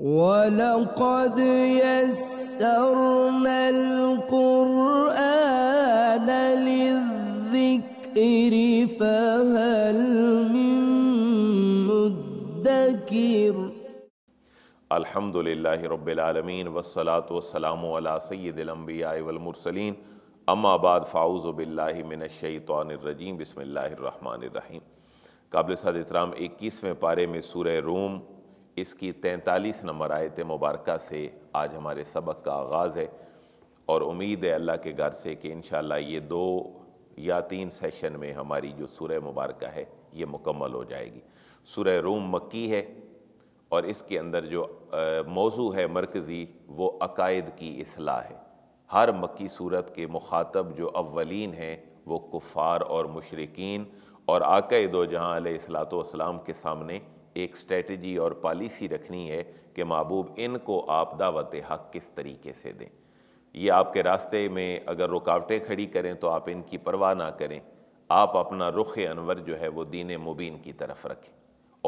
ولقد يسرنا القرآن للذكر فهل من مدكر الحمد لله رب العالمين والصلاة والسلام على سيد الأنبياء والمرسلين अम्मा बाद फ़ाउज़ बिल्लामिनशैतरजीम बसमीम काबिल साद इतराम इक्कीसवें पारे में सूर रूम इसकी तैंतालीस नंबर आयत मुबारक से आज हमारे सबक का आगाज़ है और उम्मीद है अल्लाह के घर से कि इन ये दो या तीन सेशन में हमारी जो सुरह मुबारक है ये मुकम्मल हो जाएगी सुरह रूम मक्की है और इसके अंदर जो मौजू है मरकज़ी वो अकायद की असलाह है हर मक्की सूरत के मुखातब जो अवलिन हैं वो कुफ़ार और मशरकिन और आकए व जहाँ सलात के सामने एक स्ट्रेटजी और पॉलिसी रखनी है कि महबूब इनको आप दावत हक किस तरीके से दें ये आपके रास्ते में अगर रुकावटें खड़ी करें तो आप इनकी परवाह ना करें आप अपना रुख अनवर जो है वो दीन मुबीन की तरफ रखें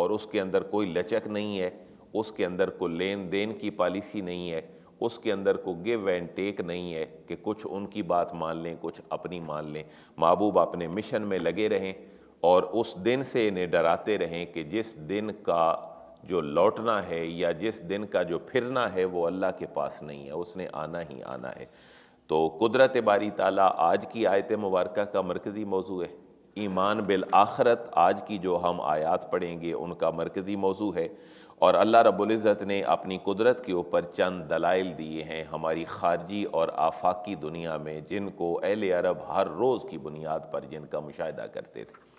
और उसके अंदर कोई लचक नहीं है उसके अंदर को लेन देन की पॉलिसी नहीं है उसके अंदर को गिव एंड टेक नहीं है कि कुछ उनकी बात मान लें कुछ अपनी मान लें महबूब अपने मिशन में लगे रहें और उस दिन से इन्हें डराते रहें कि जिस दिन का जो लौटना है या जिस दिन का जो फिरना है वो अल्लाह के पास नहीं है उसने आना ही आना है तो कुदरत बारी ताला आज की आयत मुबारक का मरकज़ी मौजू है ईमान बिल आखरत आज की जो हम आयात पढ़ेंगे उनका मरकज़ी मौजू है और अल्लाह रबुल्ज़त ने अपनी कुदरत के ऊपर चंद दलाइल दिए हैं हमारी खारजी और आफाकी दुनिया में जिनको अहल अरब हर रोज़ की बुनियाद पर जिनका मुशाह करते थे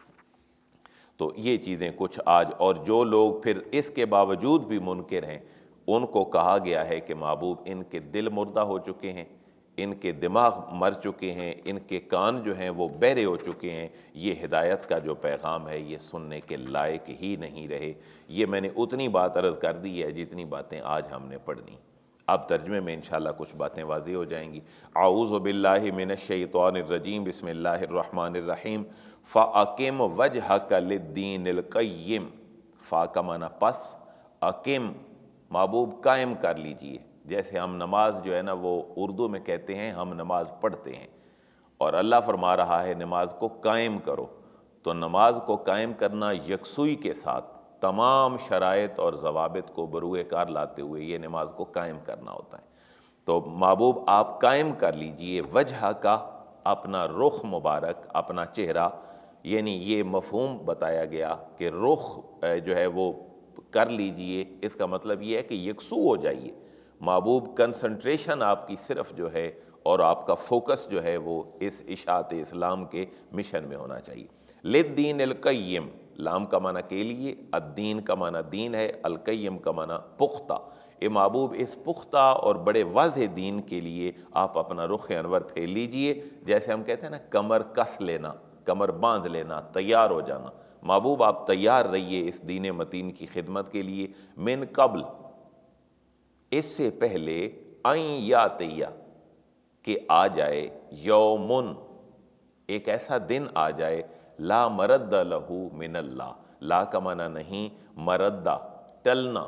तो ये चीज़ें कुछ आज और जो लोग फिर इसके बावजूद भी मुनकर हैं उनको कहा गया है कि महबूब इनके दिल मुर्दा हो चुके हैं इनके दिमाग मर चुके हैं इनके कान जो हैं वो बहरे हो चुके हैं ये हिदायत का जो पैगाम है ये सुनने के लायक ही नहीं रहे ये मैंने उतनी बात अर्ज कर दी है जितनी बातें आज हमने पढ़नी अब तर्जमे में इंशाल्लाह कुछ बातें वाजी हो जाएंगी आऊज़ बिल्लामिनशैतरजीम बसमीम फ़ाकिम वज हकलद्दीनकम फ़ा का माना पस अकिम मबूब कायम कर लीजिए जैसे हम नमाज जो है ना वो उर्दू में कहते हैं हम नमाज पढ़ते हैं और अल्लाह फरमा रहा है नमाज को कायम करो तो नमाज को कायम करना यकसुई के साथ तमाम शरात और जवाबित को बरुए कार लाते हुए ये नमाज को कायम करना होता है तो महबूब आप कायम कर लीजिए वजह का अपना रुख मुबारक अपना चेहरा यानी ये मफहम बताया गया कि रुख जो है वो कर लीजिए इसका मतलब ये है कि यकसू हो जाइए महबूब कंसनट्रेशन आपकी सिर्फ जो है और आपका फोकस जो है वो इस इशात इस्लाम के मिशन में होना चाहिए लिद्दीन अलकैम लाम का माना के लिए अद्दीन का माना दीन है अलकैम का माना पुख्ता ए महबूब इस पुख्ता और बड़े वाज दीन के लिए आप अपना रुख अनवर फेर लीजिए जैसे हम कहते हैं ना कमर कस लेना कमर बांध लेना तैयार हो जाना महबूब आप तैयार रहिए इस दीन मतीन की खिदमत के लिए मिन कबल इससे पहले आई या तैया कि आ जाए यौमुन एक ऐसा दिन आ जाए ला मरद लहू मिनल्ला ला का माना नहीं मरद्दा टलना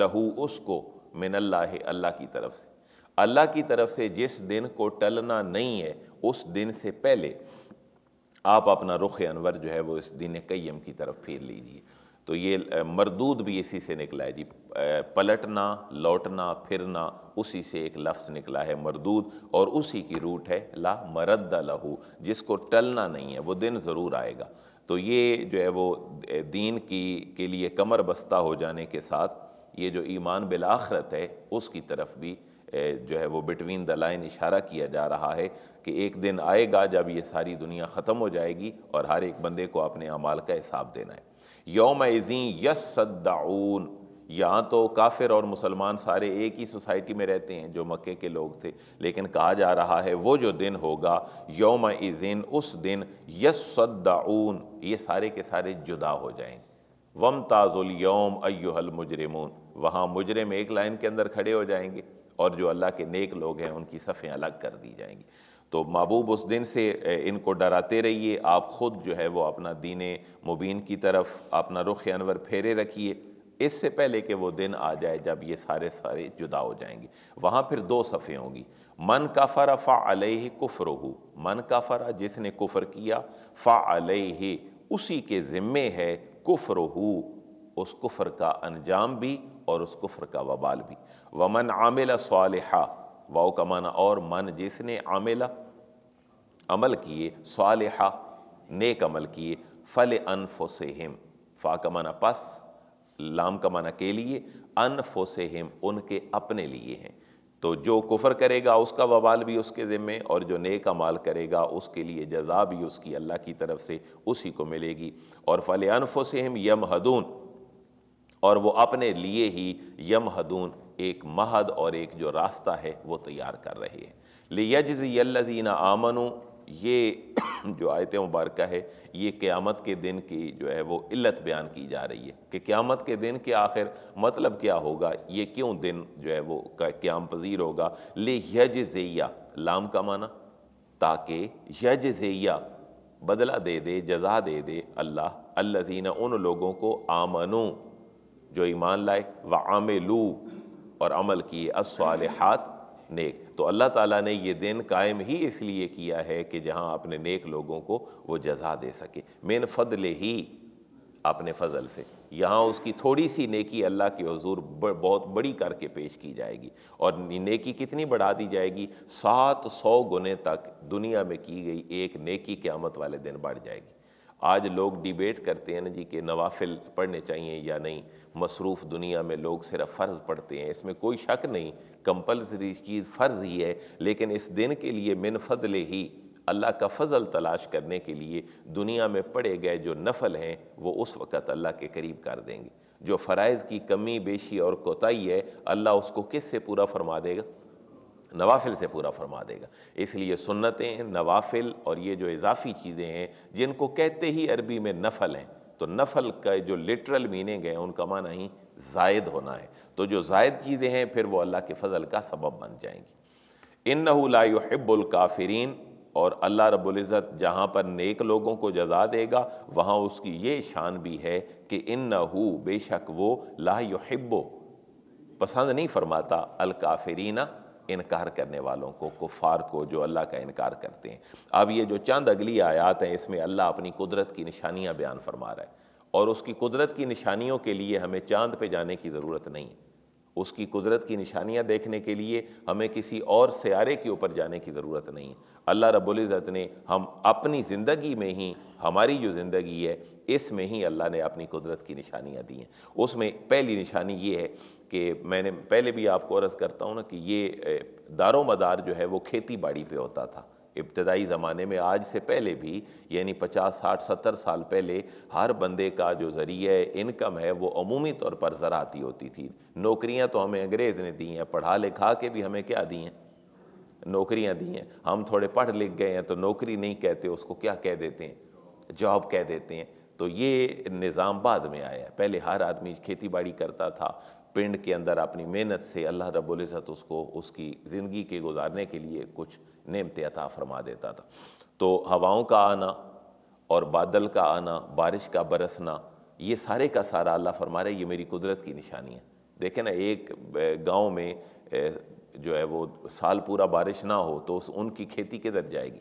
लहू उसको मिनल्ला है अल्लाह की तरफ से अल्लाह की तरफ से जिस दिन को टलना नहीं है उस दिन से पहले आप अपना रुख अनवर जो है वो इस दिन कैम की तरफ फेर लीजिए तो ये मरदूद भी इसी से निकला है जी पलटना लौटना फिरना उसी से एक लफ्ज़ निकला है मरदूद और उसी की रूट है ला मरद लहू जिसको टलना नहीं है वो दिन ज़रूर आएगा तो ये जो है वो दीन की के लिए कमर बस्ता हो जाने के साथ ये जो ईमान बिलाखरत है उसकी तरफ भी जो है वो बिटवीन द लाइन इशारा किया जा रहा है कि एक दिन आएगा जब ये सारी दुनिया ख़त्म हो जाएगी और हर एक बंदे को अपने अमाल का हिसाब देना है योम इज़ी यसदाऊन यहाँ तो काफिर और मुसलमान सारे एक ही सोसाइटी में रहते हैं जो मक्के के लोग थे लेकिन कहा जा रहा है वो जो दिन होगा योम इज़िन उस दिन यस यसदाऊन ये सारे के सारे जुदा हो जाएंगे वम ताजुल योम अयुहल मुजरिमून वहाँ मुजरिम एक लाइन के अंदर खड़े हो जाएंगे और जो अल्लाह के नेक लोग हैं उनकी सफ़ें अलग कर दी जाएंगी तो महबूब उस दिन से इनको डराते रहिए आप ख़ुद जो है वो अपना दीन मुबीन की तरफ अपना रुख अनवर फेरे रखिए इससे पहले कि वो दिन आ जाए जब ये सारे सारे जुदा हो जाएंगे वहाँ फिर दो सफ़े होंगी मन का फ़रा फ़ा फ़ालह कुफ़र हो मन का फ़रा जिसने कुफ़र किया फ़ा फ़ालह उसी के ज़िम्मे है कुफ़र हो उस कुफ़र का अंजाम भी और उस कुफ़र का वबाल भी वमन आमिल सालहा वाओ का माना और मन जिसने आमेला अमल किए साल नेक अमल किए फल अन हिम फा का माना पस लाम का माना के लिए अन हिम उनके अपने लिए हैं तो जो कुफर करेगा उसका ववाल भी उसके ज़िम्मे और जो नेक अमाल करेगा उसके लिए जजा भी उसकी अल्लाह की तरफ से उसी को मिलेगी और फल अनफोसहम यम हदून और वो अपने लिए ही यम हदून एक महद और एक जो रास्ता है वो तैयार कर रहे हैं लियजीना आमनु ये जो आयत मुबारक है ये क़्यामत के दिन की जो है वो इल्लत बयान की जा रही है कि क़्यामत के दिन के आखिर मतलब क्या होगा ये क्यों दिन जो है वो क्याम पजीर होगा ले जैया लाम का माना ताकि यज जैया बदला दे दे जजा दे दे अल्लाह अल्लाजीना उन लोगों को आमनों जो ईमान लाए व आमलू और अमल किए हाथ नेक तो अल्लाह ताला ने ये दिन कायम ही इसलिए किया है कि जहाँ अपने नेक लोगों को वो जजा दे सके मेन फजल ही अपने फजल से यहाँ उसकी थोड़ी सी नेकी अल्लाह के हजूर बहुत बड़ी करके पेश की जाएगी और नेकी कितनी बढ़ा दी जाएगी सात सौ गुने तक दुनिया में की गई एक नेकी क्यामत वाले दिन बढ़ जाएगी आज लोग डिबेट करते हैं ना जी कि नवाफिल पढ़ने चाहिए या नहीं मसरूफ़ दुनिया में लोग सिर्फ फ़र्ज़ पढ़ते हैं इसमें कोई शक नहीं कंपलसरी चीज़ फ़र्ज़ ही है लेकिन इस दिन के लिए मिन फजल ही अल्लाह का फ़ज़ल तलाश करने के लिए दुनिया में पढ़े गए जो नफल हैं वो उस वक़्त अल्लाह के करीब कर देंगे जो फ़रज़ की कमी बेशी और कोताही है अल्लाह उसको किस से पूरा फरमा देगा नवाफिल से पूरा फरमा देगा इसलिए सुन्नतें नवाफिल और ये जो इजाफी चीज़ें हैं जिनको कहते ही अरबी में नफल हैं तो नफल का जो लिटरल मीनिंग है उनका माना ही जायद होना है तो जो जायद चीज़ें हैं फिर वो अल्लाह के फजल का सबब बन जाएंगी इन नहब्बुल काफरीन और अल्लाह रबुल्ज़त जहाँ पर नेक लोगों को जजा देगा वहाँ उसकी ये शान भी है कि इन नहू बेशक वो ला युहिब्बो पसंद नहीं फरमाता अल काफरीना इनकार करने वालों को कुफार को जो अल्लाह का इनकार करते हैं अब ये जो चंद अगली आयात हैं इसमें अल्लाह अपनी कुदरत की निशानियाँ बयान फरमा रहा है और उसकी कुदरत की निशानियों के लिए हमें चांद पे जाने की ज़रूरत नहीं है उसकी कुदरत की निशानियाँ देखने के लिए हमें किसी और सियारे के ऊपर जाने की ज़रूरत नहीं अल्लाह रबुल्जत ने हम अपनी ज़िंदगी में ही हमारी जो ज़िंदगी है इसमें ही अल्लाह ने अपनी कुदरत की निशानियाँ दी हैं उसमें पहली निशानी ये है कि मैंने पहले भी आपको अर्ज़ करता हूँ ना कि ये मदार जो है वो खेती बाड़ी पर होता था इब्तदाई ज़माने में आज से पहले भी यानी पचास साठ सत्तर साल पहले हर बंदे का जो ज़रिए इनकम है वो अमूमी तौर पर ज़राती होती थी नौकरियाँ तो हमें अंग्रेज़ ने दी हैं पढ़ा लिखा के भी हमें क्या दी हैं नौकरियाँ दी हैं हम थोड़े पढ़ लिख गए हैं तो नौकरी नहीं कहते उसको क्या कह देते हैं जॉब कह देते हैं तो ये निज़ाम बाद में आया है पहले हर आदमी खेती बाड़ी करता था पिंड के अंदर अपनी मेहनत से अल्लाह रब्ज़त उसको उसकी ज़िंदगी के गुजारने के लिए कुछ नेमते अता फरमा देता था तो हवाओं का आना और बादल का आना बारिश का बरसना ये सारे का सारा अल्लाह फरमा रहे ये मेरी कुदरत की निशानी है देखें ना एक गांव में जो है वो साल पूरा बारिश ना हो तो उस उनकी खेती किधर जाएगी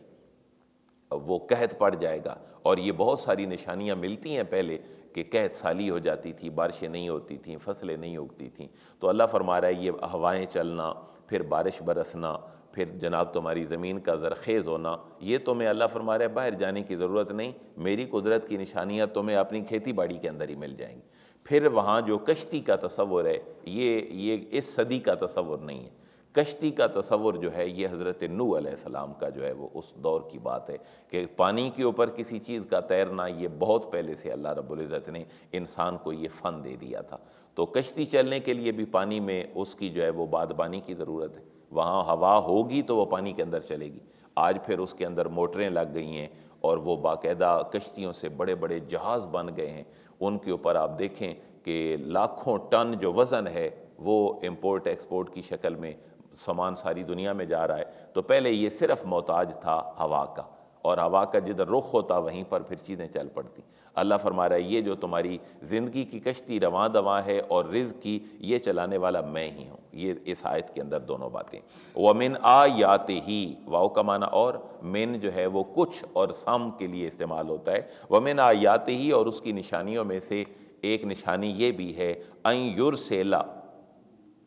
वो कहत पड़ जाएगा और ये बहुत सारी निशानियाँ मिलती हैं पहले कि कहत साली हो जाती थी बारिशें नहीं होती थी फसलें नहीं उगती थी तो अल्लाह फरमा रहा है ये हवाएं चलना फिर बारिश बरसना फिर जनाब तुम्हारी ज़मीन का जरखेज़ होना ये तुम्हें तो अल्लाह फरमा रहे बाहर जाने की ज़रूरत नहीं मेरी कुदरत की निशानियाँ तुम्हें अपनी खेती बाड़ी के अंदर ही मिल जाएंगी फिर वहाँ जो कश्ती का तस्वुर है ये ये इस सदी का तस्वुर नहीं है कश्ती का तस्वुर जो है ये हज़रत नू सलाम का जो है वो उस दौर की बात है कि पानी के ऊपर किसी चीज़ का तैरना ये बहुत पहले से अल्लाह रब्ज़त ने इंसान को ये फ़न दे दिया था तो कश्ती चलने के लिए भी पानी में उसकी जो है वो बादबानी की ज़रूरत है वहाँ हवा होगी तो वह पानी के अंदर चलेगी आज फिर उसके अंदर मोटरें लग गई हैं और वो बाकायदा कश्तियों से बड़े बड़े जहाज़ बन गए हैं उनके ऊपर आप देखें कि लाखों टन जो वज़न है वो इम्पोर्ट एक्सपोर्ट की शक्ल में सामान सारी दुनिया में जा रहा है तो पहले ये सिर्फ मोहताज था हवा का और हवा का जिधर रुख होता वहीं पर फिर चीज़ें चल पड़ती अल्लाह फरमा रहा है ये जो तुम्हारी ज़िंदगी की कश्ती रवा दवा है और रिज की ये चलाने वाला मैं ही हूँ ये इस आयत के अंदर दोनों बातें वमिन आयात ही वाओ का माना और मेन जो है वो कुछ और सम के लिए इस्तेमाल होता है वमिन आयात ही और उसकी निशानियों में से एक निशानी ये भी है अयुर सेला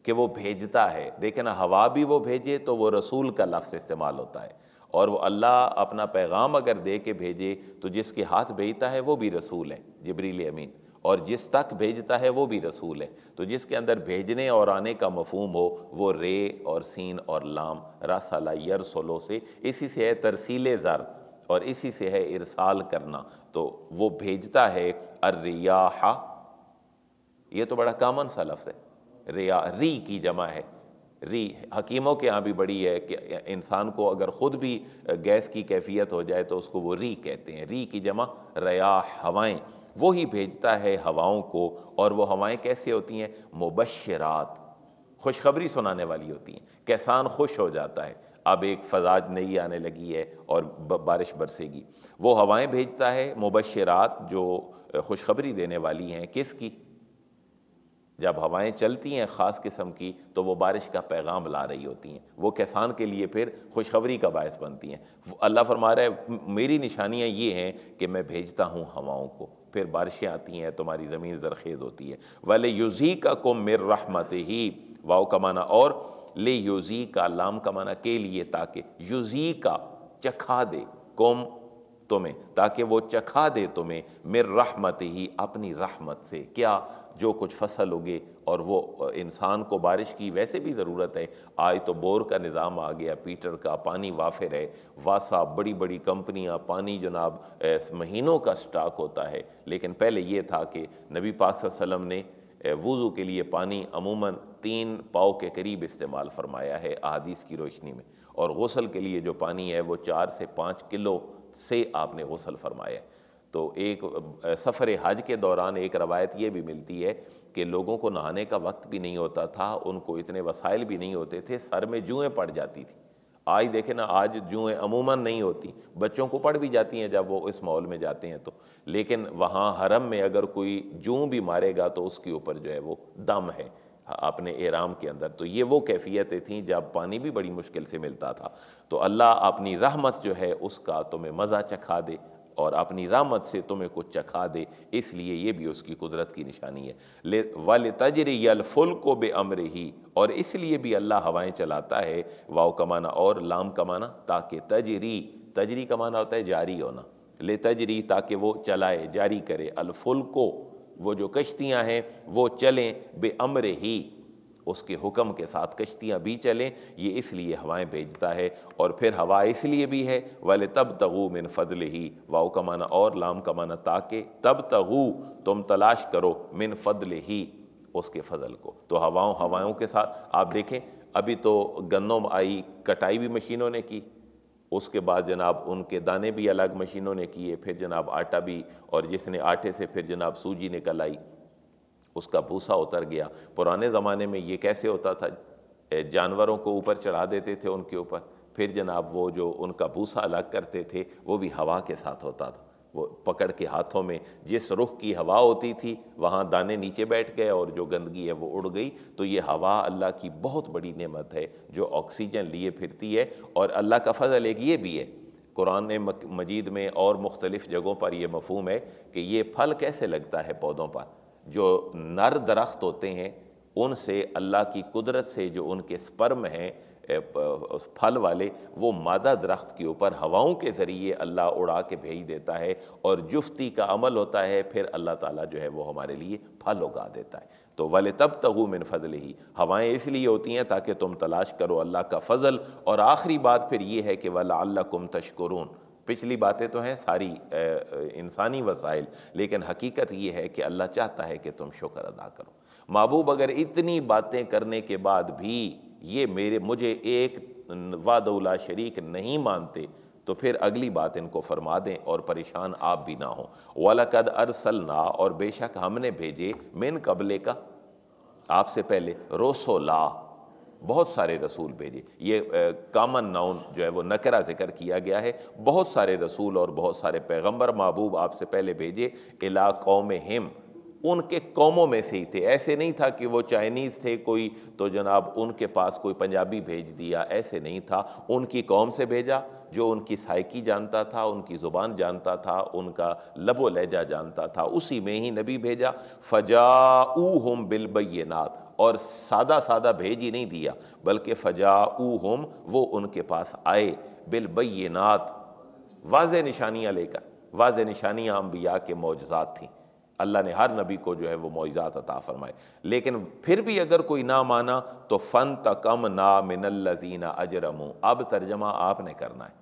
कि वो भेजता है देखे ना हवा भी वो भेजे तो वो रसूल का लफ्ज़ इस्तेमाल होता है और वो अल्लाह अपना पैगाम अगर दे के भेजे तो जिसके हाथ भेजता है वो भी रसूल है जबरील अमीन और जिस तक भेजता है वो भी रसूल है तो जिसके अंदर भेजने और आने का मफहम हो वो रे और सीन और लाम रसाला यर सोलो से इसी से है तरसील ज़र और इसी से है इरसाल करना तो वो भेजता है हा ये तो बड़ा कामन सा लफ्ज़ है रिया री की जमा है री हकीमों के यहाँ भी बड़ी है कि इंसान को अगर ख़ुद भी गैस की कैफियत हो जाए तो उसको वो री कहते हैं री की जमा रया हवाएं वो ही भेजता है हवाओं को और वो हवाएं कैसे होती हैं मुबशरात खुशखबरी सुनाने वाली होती हैं कैसान खुश हो जाता है अब एक फजाज नई आने लगी है और बारिश बरसेगी वो हवाएं भेजता है मुबशरात जो खुशखबरी देने वाली हैं किसकी जब हवाएं चलती हैं ख़ास किस्म की तो वो बारिश का पैगाम ला रही होती हैं वो किसान के लिए फिर खुशखबरी का बायस बनती हैं अल्लाह फरमा रहा है मेरी निशानियाँ ये हैं कि मैं भेजता हूँ हवाओं को फिर बारिशें आती हैं तुम्हारी ज़मीन जरखेज़ होती है वाले युजी का को मेर रहमत ही वाओ का माना और ले यूज़ी का लाम का माना के लिए ताकि युजी का चखा दे कौम तुम्हें ताकि वो चखा दे तुम्हें मेर रहमत ही अपनी रहमत से क्या जो कुछ फसल उगे और वो इंसान को बारिश की वैसे भी ज़रूरत है आज तो बोर का निज़ाम आ गया पीटर का पानी वाफिर है वासा बड़ी बड़ी कंपनियाँ पानी जनाब महीनों का स्टॉक होता है लेकिन पहले ये था कि नबी पाक वसम ने वज़ू के लिए पानी अमूमन तीन पाओ के करीब इस्तेमाल फरमाया है अदीस की रोशनी में और गसल के लिए जो पानी है वो चार से पाँच किलो से आपने गसल फरमाया तो एक सफ़र हज के दौरान एक रवायत ये भी मिलती है कि लोगों को नहाने का वक्त भी नहीं होता था उनको इतने वसाइल भी नहीं होते थे सर में जुएँ पड़ जाती थी आज देखें ना आज जुएँ अमूमन नहीं होती बच्चों को पड़ भी जाती हैं जब वो इस माहौल में जाते हैं तो लेकिन वहाँ हरम में अगर कोई जूँ भी मारेगा तो उसके ऊपर जो है वो दम है अपने एराम के अंदर तो ये वो कैफियतें थीं जब पानी भी बड़ी मुश्किल से मिलता था तो अल्लाह अपनी रहमत जो है उसका तुम्हें मज़ा चखा दे और अपनी रामत से तुम्हें कुछ चखा दे इसलिए ये भी उसकी कुदरत की निशानी है ले वाल तजरफुल को बे अमर ही और इसलिए भी अल्लाह हवाएं चलाता है वाव कमाना और लाम कमाना ताकि तजरी तजरी कमाना होता है जारी होना ले तजरी ताकि वो चलाए जारी करे अलफुल को वो जो कश्तियाँ हैं वो चलें बेअम्र ही उसके हुक्म के साथ कश्तियाँ भी चलें ये इसलिए हवाएं भेजता है और फिर हवा इसलिए भी है वाले तब तगू मिन फ़दल ही वाओ का माना और लाम का माना ताके तब तगू तुम तलाश करो मिन फ़दल ही उसके फजल को तो हवाओं हवाओं के साथ आप देखें अभी तो गन्नों आई कटाई भी मशीनों ने की उसके बाद जनाब उनके दाने भी अलग मशीनों ने किए फिर जनाब आटा भी और जिसने आटे से फिर जनाब सूजी निकल आई उसका भूसा उतर गया पुराने ज़माने में ये कैसे होता था जानवरों को ऊपर चढ़ा देते थे उनके ऊपर फिर जनाब वो जो उनका भूसा अलग करते थे वो भी हवा के साथ होता था वो पकड़ के हाथों में जिस रुख की हवा होती थी वहाँ दाने नीचे बैठ गए और जो गंदगी है वो उड़ गई तो ये हवा अल्लाह की बहुत बड़ी नेमत है जो ऑक्सीजन लिए फिरती है और अल्लाह का फ़जल एक ये भी है कुरान मजीद में और मुख्तलिफ़ जगहों पर यह मफहम है कि ये फल कैसे लगता है पौधों पर जो नर दरख्त होते हैं उनसे अल्लाह की कुदरत से जो उनके स्पर्म हैं फल वाले वो मादा दरख्त के ऊपर हवाओं के ज़रिए अल्लाह उड़ा के भेज देता है और जुफ्ती का अमल होता है फिर अल्लाह ताला जो है वो हमारे लिए फल उगा देता है तो वाले तब तहु मिन फजल ही हवाएँ इसलिए होती हैं ताकि तुम तलाश करो अल्लाह का फ़जल और आखिरी बात फिर ये है कि वाला कुम तशकरून पिछली बातें तो हैं सारी इंसानी वसाइल लेकिन हकीकत ये है कि अल्लाह चाहता है कि तुम शुक्र अदा करो महबूब अगर इतनी बातें करने के बाद भी ये मेरे मुझे एक वादौला शरीक नहीं मानते तो फिर अगली बात इनको फरमा दें और परेशान आप भी ना हो कद अरसल ना और बेशक हमने भेजे मेन कबले का आपसे पहले रोसोला बहुत सारे रसूल भेजे ये कामन नाउन जो है वो नकरा जिक्र किया गया है बहुत सारे रसूल और बहुत सारे पैगंबर महबूब आपसे पहले भेजे इला कौम हिम उनके कौमों में से ही थे ऐसे नहीं था कि वो चाइनीज़ थे कोई तो जनाब उनके पास कोई पंजाबी भेज दिया ऐसे नहीं था उनकी कौम से भेजा जो उनकी साइकी जानता था उनकी ज़ुबान जानता था उनका लबो लहजा जानता था उसी में ही नबी भेजा फ़जा हम बिलबैनात और सादा सादा भेज ही नहीं दिया बल्कि फ़जा हम वो उनके पास आए बिलबैनात वाज निशानियाँ लेकर वाज निशानियाँ अम्बिया के मौजात थीं अल्लाह ने हर नबी को जो है वो मुआजात अता फ़रमाए लेकिन फिर भी अगर कोई ना माना तो फ़न तकम ना मिनल्लजीना अजरमू अब तर्जमा आपने करना है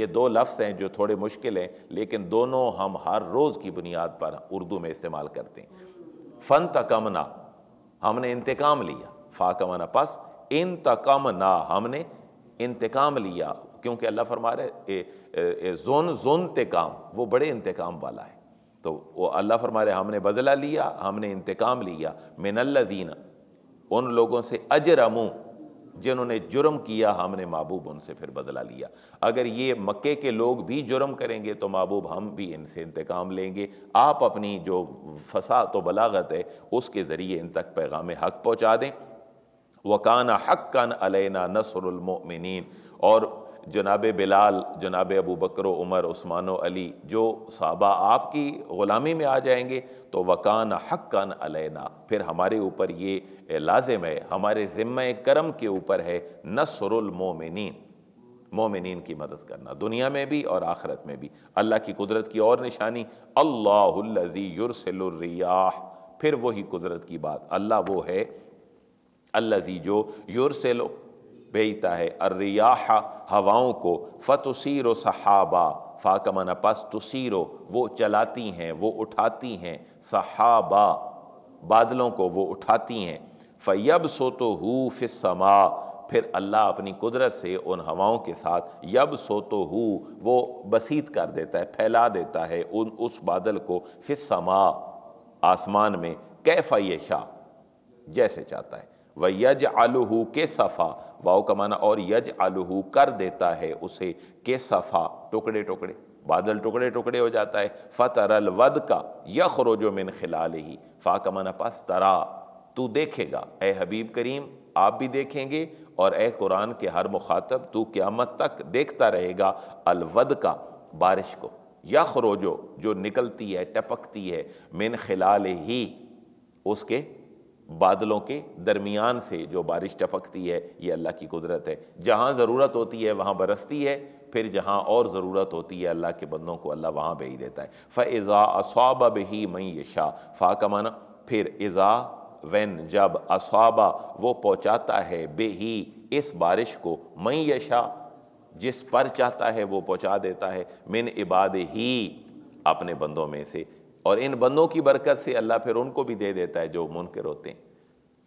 ये दो लफ्ज़ हैं जो थोड़े मुश्किल हैं लेकिन दोनों हम हर रोज़ की बुनियाद पर उर्दू में इस्तेमाल करते हैं फ़न ना हमने इंतकाम लिया फ़ाकमना पस इन ना हमने इंतकाम लिया क्योंकि अल्लाह फरमा रहे जोन जोन तकाम वो बड़े इंतकाम वाला है तो वो अल्लाह फरमा रहे हमने बदला लिया हमने इंतकाम लिया मिनल्लजीना उन लोगों से अजरमू जिन्होंने जुर्म किया हमने महबूब उनसे फिर बदला लिया अगर ये मक्के के लोग भी जुर्म करेंगे तो महबूब हम भी इनसे इंतकाम लेंगे आप अपनी जो फसा तो बलागत है उसके ज़रिए इन तक पैगाम हक पहुँचा दें वकाना हक कन अलना नसरमिन और जनाब बिलाल जनाब अबू बकर उमर उस्मान अली जो सहाबा आपकी ग़ुलामी में आ जाएंगे तो वकान हक्कान अलैना फिर हमारे ऊपर ये लाजिम है हमारे ज़िम्मे करम के ऊपर है मोमिनीन मोमिन की मदद करना दुनिया में भी और आखरत में भी अल्लाह की कुदरत की और निशानी अल्लाजी युरसलरियाह फिर वही कुदरत की बात अल्लाह वो है अल्लाजी जो युरसलो भेजता है अर्रियाह हवाओं को फतुसर सहाबा फ़ाकमन पस तुसीरो वो चलाती हैं वो उठाती हैं सहाबा बादलों को वो उठाती हैं फ़ैब सो तो हु फिसमा फिर अल्लाह अपनी कुदरत से उन हवाओं के साथ यब सो तो हु वो बसीत कर देता है फैला देता है उन उस बादल को फिसमा आसमान में कैफा ये शाह जैसे चाहता है व यज आलूहू के सफ़ा वाओ का माना और यज आलूहू कर देता है उसे के सफ़ा टुकड़े टुकड़े बादल टुकड़े टुकड़े हो जाता है फ़तरल वद का यखरोजो मिन खिलाल ही फ़ा का माना पास तरा तू देखेगा ए हबीब करीम आप भी देखेंगे और ए कुरान के हर मुखातब तू क़्यामत तक देखता रहेगा अलवद का बारिश को यखरोजो जो निकलती है टपकती है मिन खिलाल ही उसके बादलों के दरमियान से जो बारिश टपकती है ये अल्लाह की कुदरत है जहाँ ज़रूरत होती है वहाँ बरसती है फिर जहाँ और ज़रूरत होती है अल्लाह के बंदों को अल्लाह वहाँ भेज देता है फ़ाज़ा असाबा ही मई यशा फ़ा का माना फिर इज़ा वन जब असाबा वो पहुँचाता है बेही इस बारिश को मई यशा जिस पर चाहता है वो पहुँचा देता है मिन इबाद ही अपने बंदों में से और इन बंदों की बरकत से अल्लाह फिर उनको भी दे देता है जो मुनकर होते हैं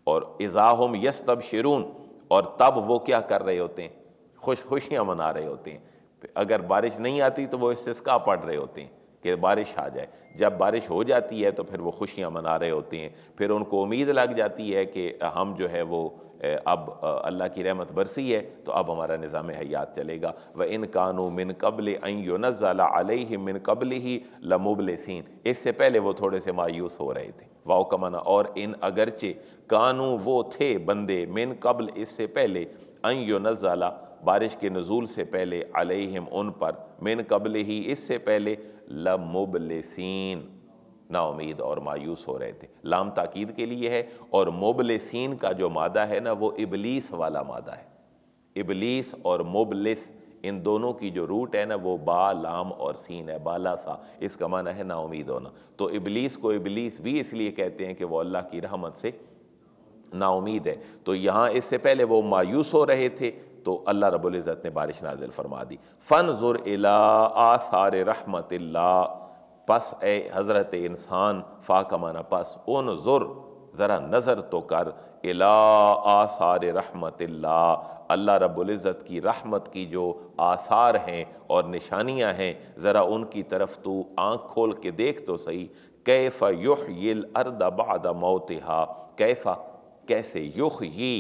और इज़ाहम यस तब शरून और तब वो क्या कर रहे होते हैं खुश खुशियाँ मना रहे होते हैं अगर बारिश नहीं आती तो वो इसका पढ़ रहे होते हैं कि बारिश आ जाए जब बारिश हो जाती है तो फिर वो खुशियाँ मना रहे होते हैं फिर उनको उम्मीद लग जाती है कि हम जो है वो अब अल्लाह की रहमत बरसी है तो अब हमारा निज़ाम हयात चलेगा व इन कानू मिन कबल अनज़ला मिन कबल ही लमुबलसिन इससे पहले वो थोड़े से मायूस हो रहे थे वाओ कमाना और इन अगरचे कानू वो थे बंदे मिन कबल इससे पहले नजाला बारिश के नज़ूल से पहले अलहम उन पर मिन कबल ही इससे पहले लमुबलसिन नाउमीद और मायूस हो रहे थे लाम ताकीद के लिए है और मोबलसिन का जो मादा है ना वो इबलीस वाला मादा है इबलीस और मोबलिस इन दोनों की जो रूट है ना वो बा लाम और सीन है बाला सा इसका माना है नाउमीद होना तो इबलीस को इबलीस भी इसलिए कहते हैं कि वो अल्लाह की रहमत से नाउमीद है तो यहाँ इससे पहले वो मायूस हो रहे थे तो अल्लाह रबुल्ज़त ने बारिश नाजिल फरमा दी फ़न ज़ुर अला आसार रहमत ला पस ए हज़रत इंसान फ़ा का माना पस उन ज़ुर ज़रा नज़र तो कर अला आसार रहमत अल्लाह रबुल्ज़त की रहमत की जो आसार हैं और निशानियाँ हैं ज़रा उनकी तरफ तू आँख खोल के देख तो सही कैफ युह अर्द अरदा बाद मोतहा कैफ़ा कैसे युह ही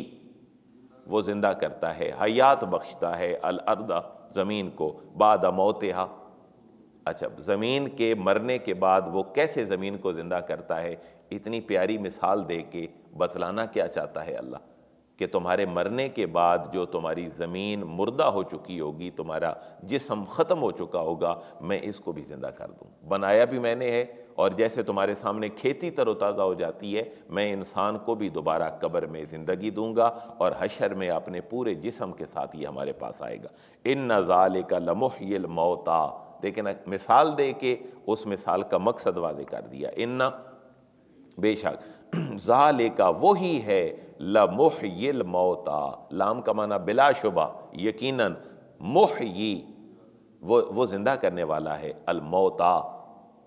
वो ज़िंदा करता है हयात बख्शता है अल ज़मीन को बाद मोतहा अच्छा ज़मीन के मरने के बाद वो कैसे ज़मीन को ज़िंदा करता है इतनी प्यारी मिसाल दे के बतलाना क्या चाहता है अल्लाह कि तुम्हारे मरने के बाद जो तुम्हारी ज़मीन मुर्दा हो चुकी होगी तुम्हारा जिसम ख़त्म हो चुका होगा मैं इसको भी ज़िंदा कर दूँ बनाया भी मैंने है और जैसे तुम्हारे सामने खेती तरोताज़ा हो जाती है मैं इंसान को भी दोबारा कब्र में ज़िंदगी दूंगा और हशर में अपने पूरे जिसम के साथ ही हमारे पास आएगा इन नज़ाल का लमोहल मौता देखे मिसाल दे के उस मिसाल का मकसद वाजे कर दिया इन्ना बेशक जाले का वही है लमोहल मौता लाम का माना बिलाशुबा यकीनन मोहयी वो वो ज़िंदा करने वाला है मौता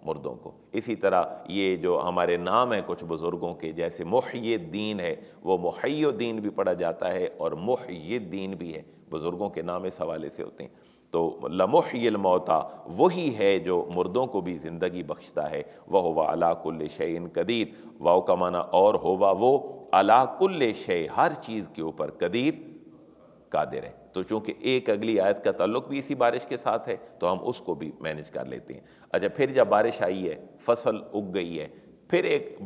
मुर्दों को इसी तरह ये जो हमारे नाम हैं कुछ बुज़ुर्गों के जैसे मुहयद्दीन है वो मुहैद्दीन भी पढ़ा जाता है और मुहयद्दीन भी है बुज़ुर्गों के नाम इस हवाले से होते हैं तो लमोहमौता वही है जो मुर्दों को भी ज़िंदगी बख्शता है वह हुआ अलाकुल्ल शैन कदीर वाओ का माना और होवा वो अलाकुल्ल शे हर चीज़ के ऊपर कदीर कादिर है तो चूंकि एक अगली आयत का ताल्लुक भी इसी बारिश के साथ है तो हम उसको भी मैनेज कर लेते हैं अच्छा फिर जब बारिश आई है फसल उग गई है फिर एक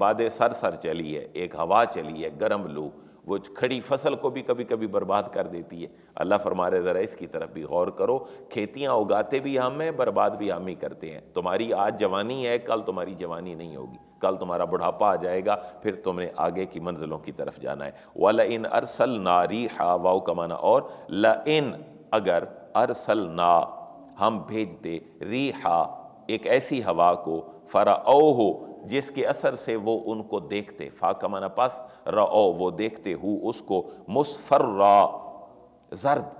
बाद सर सर चली है एक हवा चली है गर्म लू वो खड़ी फसल को भी कभी कभी बर्बाद कर देती है अल्लाह फरमा रहे ज़रा इसकी तरफ भी गौर करो खेतियाँ उगाते भी हम हैं बर्बाद भी हम ही करते हैं तुम्हारी आज जवानी है कल तुम्हारी जवानी नहीं होगी कल तुम्हारा बुढ़ापा आ जाएगा फिर तुमने आगे की मंजिलों की तरफ जाना है वल इन अरसल नारी वाओ कमाना और ल इन अगर अरसल ना हम भेजते री हा एक ऐसी हवा को फ़रा ओ हो जिसके असर से वो उनको देखते फाका माना पास रो वो देखते हु उसको मुसफर्रा जर्द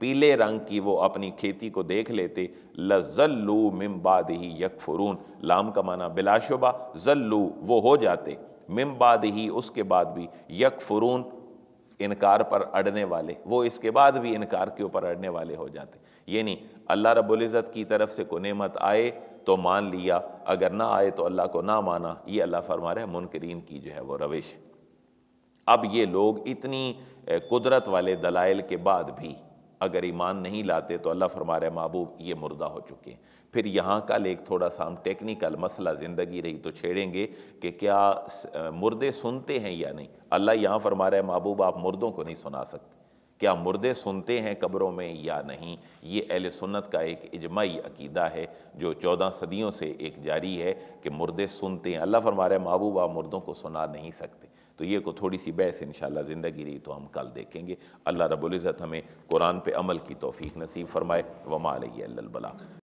पीले रंग की वो अपनी खेती को देख लेते लजल्लू मिमबाद ही यकफरून लाम का माना बिलाशुबा जल्लू वो हो जाते मिमबाद ही उसके बाद भी यकफरून इनकार पर अड़ने वाले वो इसके बाद भी इनकार के ऊपर अड़ने वाले हो जाते यानी अल्लाह रबुल्जत की तरफ से को नेमत आए तो मान लिया अगर ना आए तो अल्लाह को ना माना ये अल्लाह फरमा रहे मुनकरीन की जो है वो रविश है अब ये लोग इतनी कुदरत वाले दलाइल के बाद भी अगर ईमान नहीं लाते तो अल्लाह फरमा रहे महबूब ये मुर्दा हो चुके हैं फिर यहाँ का एक थोड़ा सा हम टेक्निकल मसला ज़िंदगी रही तो छेड़ेंगे कि क्या मुर्दे सुनते हैं या नहीं अल्लाह यहाँ फरमा रहे महबूब आप मुर्दों को नहीं सुना सकते क्या मुर्दे सुनते हैं कब्रों में या नहीं ये अहल सुन्नत का एक इजमाई अकीदा है जो चौदह सदियों से एक जारी है कि मुर्दे सुनते हैं अल्लाह फरमा रहा है महबूब आप मुर्दों को सुना नहीं सकते तो ये को थोड़ी सी बहस इन ज़िंदगी रही तो हम कल देखेंगे अल्लाह रबुल्ज़त हमें कुरान पे अमल की तोफ़ी नसीब फ़रमाए वमा अलबला